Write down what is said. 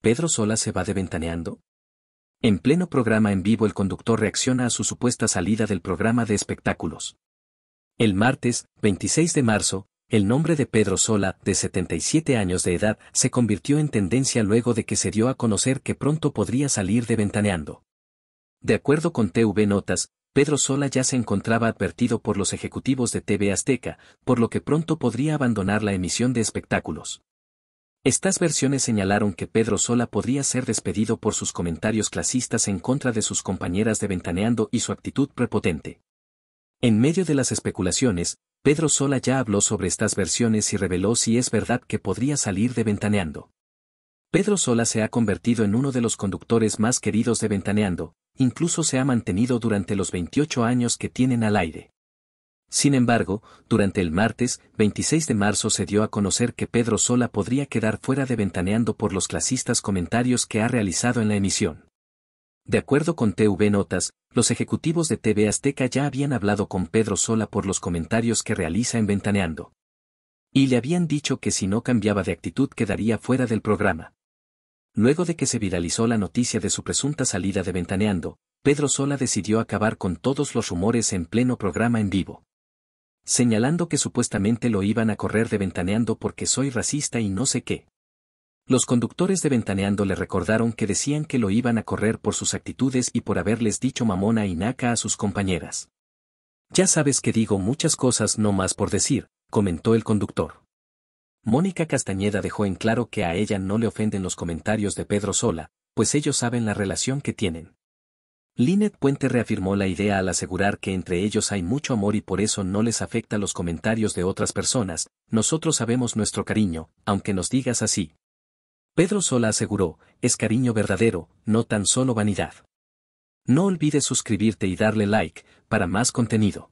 Pedro Sola se va de ventaneando. En pleno programa en vivo el conductor reacciona a su supuesta salida del programa de espectáculos. El martes, 26 de marzo, el nombre de Pedro Sola, de 77 años de edad, se convirtió en tendencia luego de que se dio a conocer que pronto podría salir de ventaneando. De acuerdo con TV Notas, Pedro Sola ya se encontraba advertido por los ejecutivos de TV Azteca, por lo que pronto podría abandonar la emisión de espectáculos. Estas versiones señalaron que Pedro Sola podría ser despedido por sus comentarios clasistas en contra de sus compañeras de Ventaneando y su actitud prepotente. En medio de las especulaciones, Pedro Sola ya habló sobre estas versiones y reveló si es verdad que podría salir de Ventaneando. Pedro Sola se ha convertido en uno de los conductores más queridos de Ventaneando, incluso se ha mantenido durante los 28 años que tienen al aire. Sin embargo, durante el martes, 26 de marzo se dio a conocer que Pedro Sola podría quedar fuera de Ventaneando por los clasistas comentarios que ha realizado en la emisión. De acuerdo con TV Notas, los ejecutivos de TV Azteca ya habían hablado con Pedro Sola por los comentarios que realiza en Ventaneando. Y le habían dicho que si no cambiaba de actitud quedaría fuera del programa. Luego de que se viralizó la noticia de su presunta salida de Ventaneando, Pedro Sola decidió acabar con todos los rumores en pleno programa en vivo señalando que supuestamente lo iban a correr de ventaneando porque soy racista y no sé qué. Los conductores de ventaneando le recordaron que decían que lo iban a correr por sus actitudes y por haberles dicho mamona y naca a sus compañeras. Ya sabes que digo muchas cosas no más por decir, comentó el conductor. Mónica Castañeda dejó en claro que a ella no le ofenden los comentarios de Pedro Sola, pues ellos saben la relación que tienen. Linet Puente reafirmó la idea al asegurar que entre ellos hay mucho amor y por eso no les afecta los comentarios de otras personas, nosotros sabemos nuestro cariño, aunque nos digas así. Pedro Sola aseguró, es cariño verdadero, no tan solo vanidad. No olvides suscribirte y darle like, para más contenido.